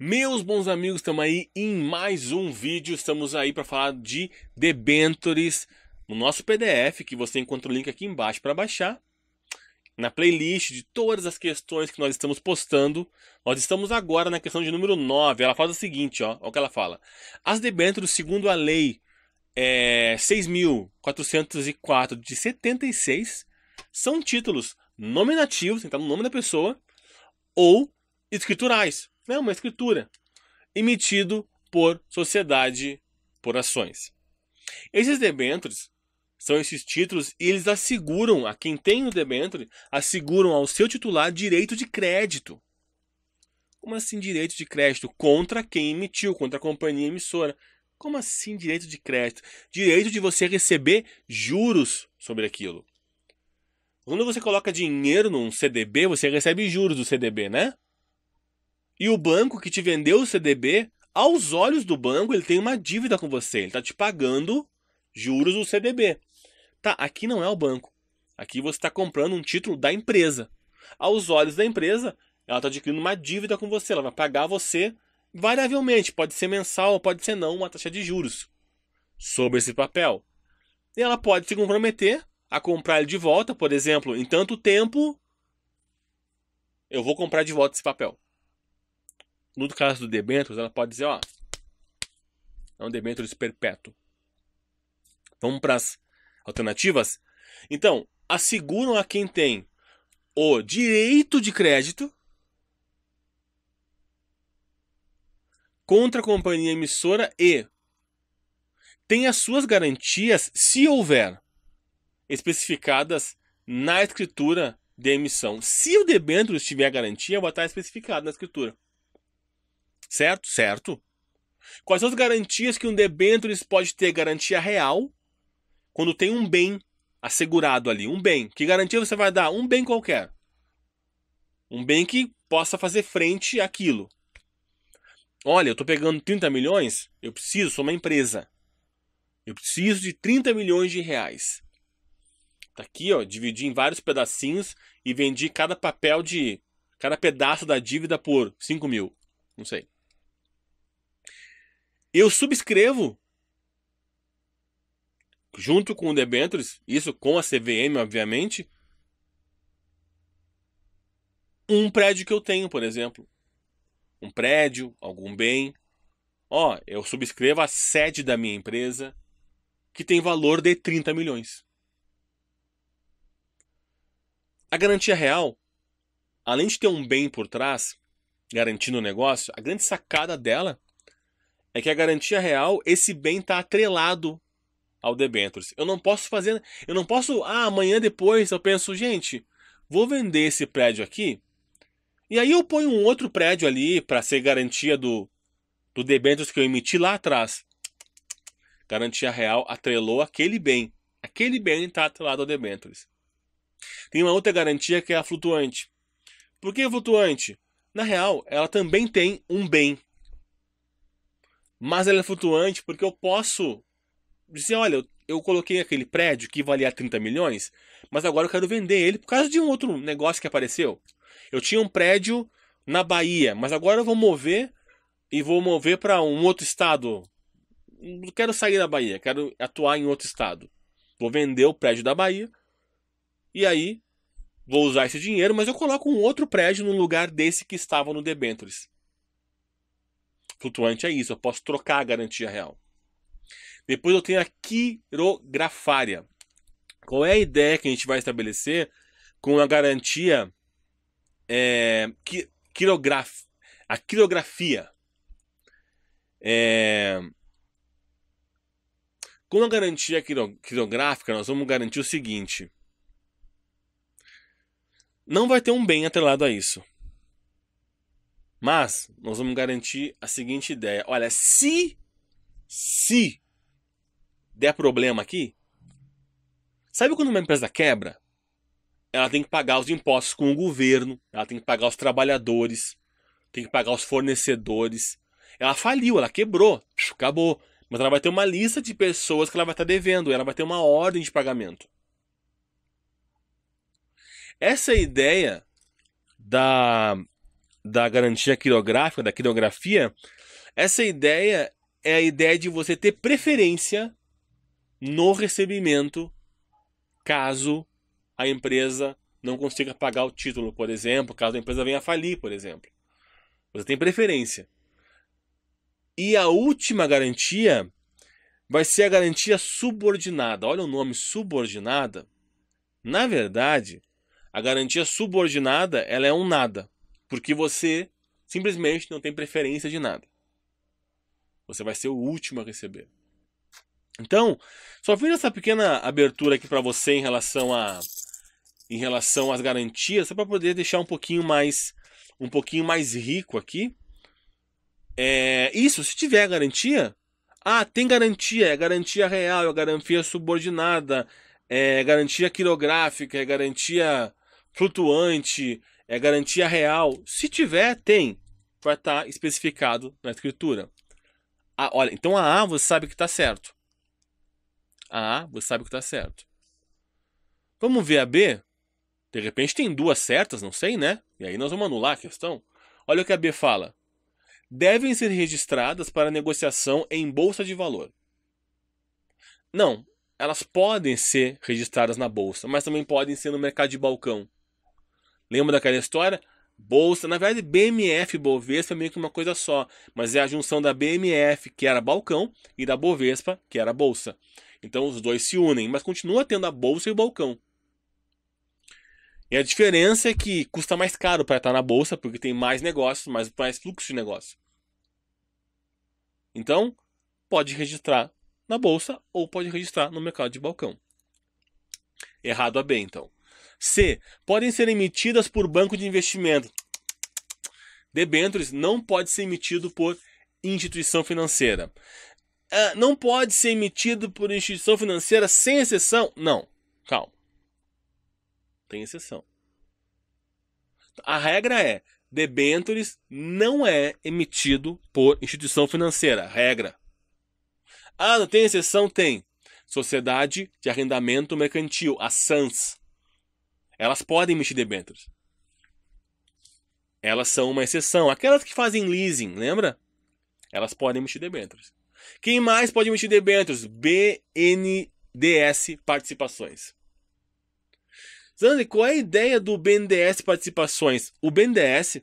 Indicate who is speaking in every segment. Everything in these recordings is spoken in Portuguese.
Speaker 1: Meus bons amigos, estamos aí em mais um vídeo. Estamos aí para falar de debentures no nosso PDF, que você encontra o link aqui embaixo para baixar. Na playlist de todas as questões que nós estamos postando, nós estamos agora na questão de número 9. Ela fala o seguinte, ó, olha o que ela fala. As debêntures, segundo a lei é, 6.404 de 76, são títulos nominativos, então no nome da pessoa, ou escriturais, é uma escritura. Emitido por sociedade por ações. Esses debêntures são esses títulos e eles asseguram a quem tem o debênture, asseguram ao seu titular direito de crédito. Como assim direito de crédito? Contra quem emitiu, contra a companhia emissora. Como assim direito de crédito? Direito de você receber juros sobre aquilo. Quando você coloca dinheiro num CDB, você recebe juros do CDB, né? E o banco que te vendeu o CDB, aos olhos do banco, ele tem uma dívida com você. Ele está te pagando juros do CDB. Tá, aqui não é o banco. Aqui você está comprando um título da empresa. Aos olhos da empresa, ela está adquirindo uma dívida com você. Ela vai pagar você variavelmente. Pode ser mensal, pode ser não, uma taxa de juros sobre esse papel. E ela pode se comprometer a comprar ele de volta, por exemplo, em tanto tempo eu vou comprar de volta esse papel. No caso do debêntures, ela pode dizer, ó, é um debêntures perpétuo. Vamos para as alternativas? Então, asseguram a quem tem o direito de crédito contra a companhia emissora e tem as suas garantias, se houver, especificadas na escritura de emissão. Se o debêntures tiver garantia, vai estar especificado na escritura. Certo? Certo. Quais são as garantias que um debênture pode ter? Garantia real, quando tem um bem assegurado ali, um bem. Que garantia você vai dar? Um bem qualquer. Um bem que possa fazer frente àquilo. Olha, eu estou pegando 30 milhões, eu preciso, sou uma empresa. Eu preciso de 30 milhões de reais. Tá aqui, ó, dividi em vários pedacinhos e vendi cada papel de. cada pedaço da dívida por 5 mil. Não sei. Eu subscrevo junto com o debentures, isso com a CVM, obviamente, um prédio que eu tenho, por exemplo. Um prédio, algum bem. Ó, eu subscrevo a sede da minha empresa, que tem valor de 30 milhões. A garantia real, além de ter um bem por trás, garantindo o negócio, a grande sacada dela é que a garantia real, esse bem está atrelado ao debêntures. Eu não posso fazer, eu não posso, ah, amanhã depois eu penso, gente, vou vender esse prédio aqui e aí eu ponho um outro prédio ali para ser garantia do do debêntures que eu emiti lá atrás. Garantia real atrelou aquele bem. Aquele bem está atrelado ao debêntures. Tem uma outra garantia que é a flutuante. Por que flutuante? Na real, ela também tem um bem mas ela é flutuante porque eu posso dizer, olha, eu, eu coloquei aquele prédio que valia 30 milhões, mas agora eu quero vender ele por causa de um outro negócio que apareceu. Eu tinha um prédio na Bahia, mas agora eu vou mover e vou mover para um outro estado. Não quero sair da Bahia, quero atuar em outro estado. Vou vender o prédio da Bahia e aí vou usar esse dinheiro, mas eu coloco um outro prédio no lugar desse que estava no debentures flutuante é isso, eu posso trocar a garantia real. Depois eu tenho a quirografária. Qual é a ideia que a gente vai estabelecer com a garantia é, a quirografia? É, com a garantia quirográfica, nós vamos garantir o seguinte: não vai ter um bem atrelado a isso. Mas nós vamos garantir a seguinte ideia: olha, se se der problema aqui, sabe quando uma empresa quebra? Ela tem que pagar os impostos com o governo, ela tem que pagar os trabalhadores, tem que pagar os fornecedores. Ela faliu, ela quebrou, acabou. Mas ela vai ter uma lista de pessoas que ela vai estar devendo, ela vai ter uma ordem de pagamento. Essa é a ideia da da garantia quirográfica, da quirografia, essa ideia é a ideia de você ter preferência no recebimento caso a empresa não consiga pagar o título, por exemplo, caso a empresa venha a falir, por exemplo. Você tem preferência. E a última garantia vai ser a garantia subordinada. Olha o nome subordinada. Na verdade, a garantia subordinada ela é um nada. Porque você simplesmente não tem preferência de nada. Você vai ser o último a receber. Então, só fiz essa pequena abertura aqui para você em relação a em relação às garantias, só para poder deixar um pouquinho mais um pouquinho mais rico aqui. É, isso, se tiver garantia, ah, tem garantia, é garantia real, é garantia subordinada, é garantia quirográfica, é garantia flutuante, é garantia real. Se tiver, tem. Vai estar tá especificado na escritura. Ah, olha, então a A você sabe que está certo. A A você sabe que está certo. Vamos ver a B? De repente tem duas certas, não sei, né? E aí nós vamos anular a questão. Olha o que a B fala. Devem ser registradas para negociação em bolsa de valor. Não, elas podem ser registradas na bolsa, mas também podem ser no mercado de balcão. Lembra daquela história? Bolsa, na verdade BMF e Bovespa é meio que uma coisa só, mas é a junção da BMF, que era balcão, e da Bovespa, que era bolsa. Então os dois se unem, mas continua tendo a bolsa e o balcão. E a diferença é que custa mais caro para estar na bolsa, porque tem mais negócios, mais, mais fluxo de negócio. Então, pode registrar na bolsa ou pode registrar no mercado de balcão. Errado a B, então. C. Podem ser emitidas por banco de investimento. Debêntures não pode ser emitido por instituição financeira. Uh, não pode ser emitido por instituição financeira sem exceção? Não. Calma. Tem exceção. A regra é: debêntures não é emitido por instituição financeira. Regra. Ah, não tem exceção? Tem. Sociedade de Arrendamento Mercantil, a SANS. Elas podem emitir debêntures. Elas são uma exceção. Aquelas que fazem leasing, lembra? Elas podem emitir debêntures. Quem mais pode emitir debêntures? BNDS Participações. Zander, qual é a ideia do BNDS Participações? O BNDS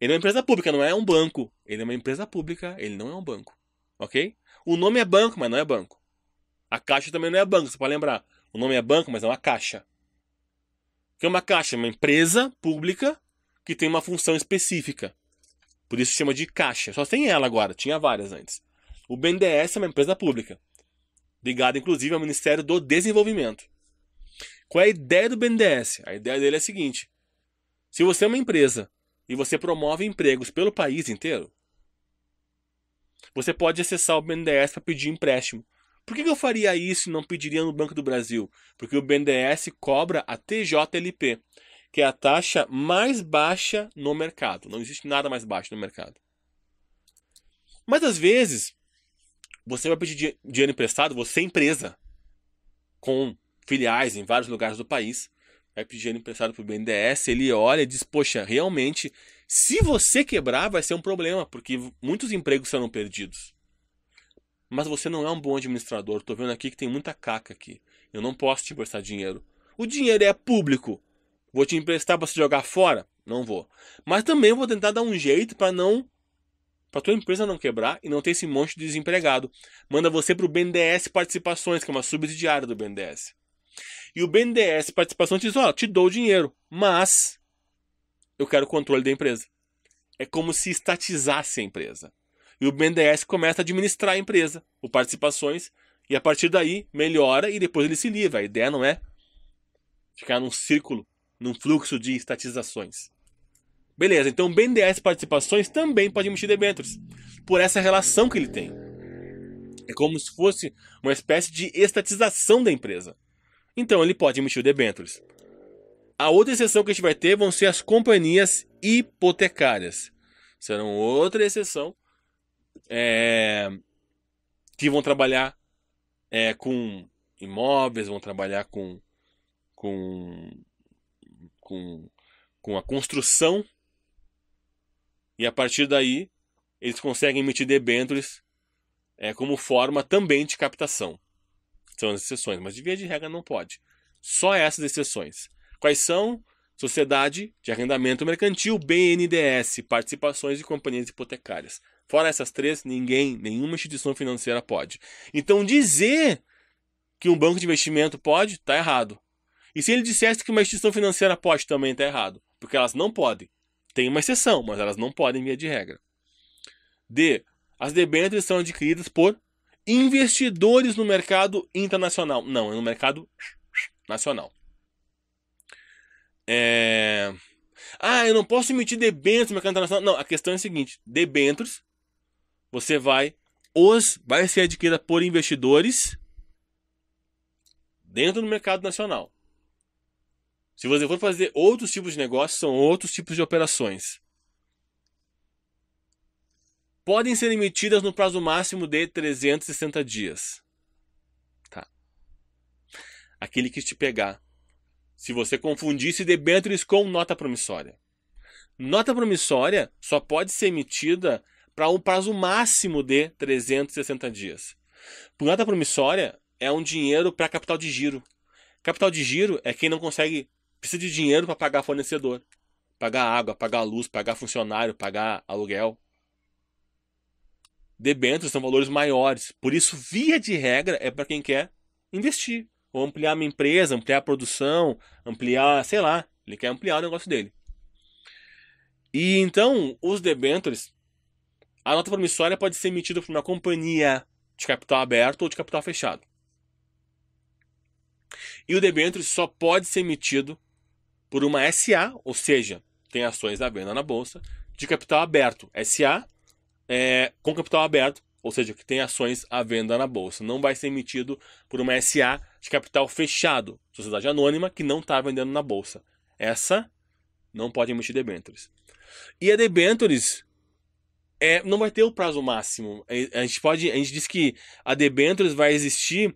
Speaker 1: ele é uma empresa pública, não é um banco. Ele é uma empresa pública, ele não é um banco. Ok? O nome é banco, mas não é banco. A caixa também não é banco, só para lembrar. O nome é banco, mas não é uma caixa que é uma caixa, uma empresa pública que tem uma função específica. Por isso chama de caixa. Só tem ela agora, tinha várias antes. O BNDES é uma empresa pública, ligada inclusive ao Ministério do Desenvolvimento. Qual é a ideia do BNDES? A ideia dele é a seguinte: se você é uma empresa e você promove empregos pelo país inteiro, você pode acessar o BNDES para pedir empréstimo por que eu faria isso e não pediria no Banco do Brasil? Porque o BNDES cobra a TJLP, que é a taxa mais baixa no mercado. Não existe nada mais baixo no mercado. Mas às vezes, você vai pedir dinheiro emprestado, você é empresa, com filiais em vários lugares do país, vai pedir dinheiro emprestado para o BNDES, ele olha e diz, poxa, realmente, se você quebrar, vai ser um problema, porque muitos empregos serão perdidos. Mas você não é um bom administrador. Estou vendo aqui que tem muita caca aqui. Eu não posso te emprestar dinheiro. O dinheiro é público. Vou te emprestar para se jogar fora? Não vou. Mas também vou tentar dar um jeito para não para tua empresa não quebrar e não ter esse monte de desempregado. Manda você para o BNDES Participações, que é uma subsidiária do BNDES. E o BNDES Participações diz: "Ó, oh, te dou o dinheiro, mas eu quero o controle da empresa". É como se estatizasse a empresa. E o BNDES começa a administrar a empresa, o participações, e a partir daí melhora e depois ele se livra. A ideia não é ficar num círculo, num fluxo de estatizações. Beleza, então o BNDES participações também pode emitir debêntures, por essa relação que ele tem. É como se fosse uma espécie de estatização da empresa. Então ele pode emitir debêntures. A outra exceção que a gente vai ter vão ser as companhias hipotecárias. Serão outra exceção é, que vão trabalhar é, com imóveis, vão trabalhar com, com, com, com a construção, e a partir daí eles conseguem emitir debêntures é, como forma também de captação. São as exceções, mas de via de regra não pode. Só essas exceções. Quais são? Sociedade de Arrendamento Mercantil, BNDS participações de companhias hipotecárias. Fora essas três, ninguém, nenhuma instituição financeira pode. Então dizer que um banco de investimento pode, está errado. E se ele dissesse que uma instituição financeira pode, também está errado. Porque elas não podem. Tem uma exceção, mas elas não podem via de regra. D. As debêntures são adquiridas por investidores no mercado internacional. Não, é no mercado nacional. É... Ah, eu não posso emitir debêntures no mercado internacional. Não, a questão é a seguinte: debêntures você vai os vai ser adquirida por investidores dentro do mercado nacional. Se você for fazer outros tipos de negócios, são outros tipos de operações. Podem ser emitidas no prazo máximo de 360 dias. Tá. Aquele que te pegar. Se você confundisse debêntures com nota promissória. Nota promissória só pode ser emitida para um prazo máximo de 360 dias. Planta promissória é um dinheiro para capital de giro. Capital de giro é quem não consegue, precisa de dinheiro para pagar fornecedor, pagar água, pagar luz, pagar funcionário, pagar aluguel. Debêntures são valores maiores, por isso, via de regra, é para quem quer investir, ou ampliar minha empresa, ampliar a produção, ampliar, sei lá, ele quer ampliar o negócio dele. E então, os debêntures a nota promissória pode ser emitida por uma companhia de capital aberto ou de capital fechado. E o debênture só pode ser emitido por uma SA, ou seja, tem ações à venda na bolsa, de capital aberto. SA é, com capital aberto, ou seja, que tem ações à venda na bolsa. Não vai ser emitido por uma SA de capital fechado, sociedade anônima que não está vendendo na bolsa. Essa não pode emitir debêntures. E a debêntures é, não vai ter o prazo máximo. A gente pode, a gente diz que a debêntures vai existir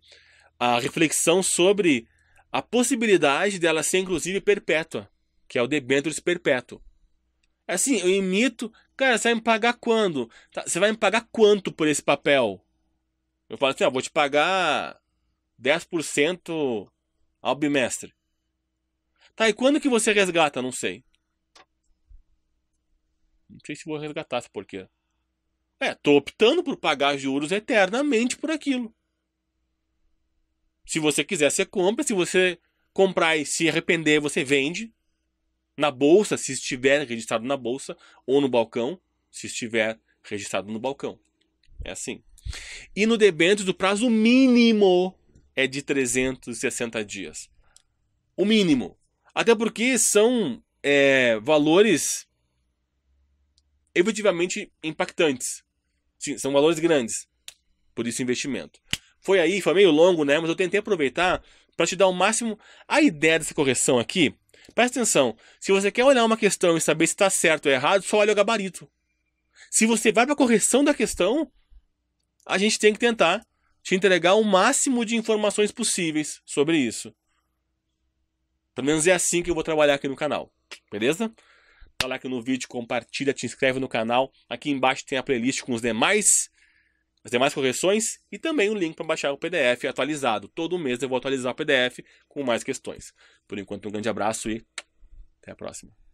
Speaker 1: a reflexão sobre a possibilidade dela ser inclusive perpétua, que é o debêntures perpétuo. É assim, eu imito, cara, você vai me pagar quando? Tá, você vai me pagar quanto por esse papel? Eu falo assim, ó, vou te pagar 10% ao bimestre. Tá, e quando que você resgata? Não sei. Não sei se vou resgatar essa porqueira. É, tô optando por pagar juros eternamente por aquilo. Se você quiser, você compra. Se você comprar e se arrepender, você vende. Na bolsa, se estiver registrado na bolsa. Ou no balcão, se estiver registrado no balcão. É assim. E no debêntures, o prazo mínimo é de 360 dias. O mínimo. Até porque são é, valores efetivamente impactantes. Sim, são valores grandes. Por isso, investimento. Foi aí, foi meio longo, né? Mas eu tentei aproveitar para te dar o máximo a ideia dessa correção aqui. Presta atenção. Se você quer olhar uma questão e saber se está certo ou errado, só olha o gabarito. Se você vai para a correção da questão, a gente tem que tentar te entregar o máximo de informações possíveis sobre isso. Pelo menos é assim que eu vou trabalhar aqui no canal. Beleza? dá tá like no vídeo, compartilha, te inscreve no canal. Aqui embaixo tem a playlist com os demais as demais correções e também o link para baixar o PDF atualizado. Todo mês eu vou atualizar o PDF com mais questões. Por enquanto, um grande abraço e até a próxima.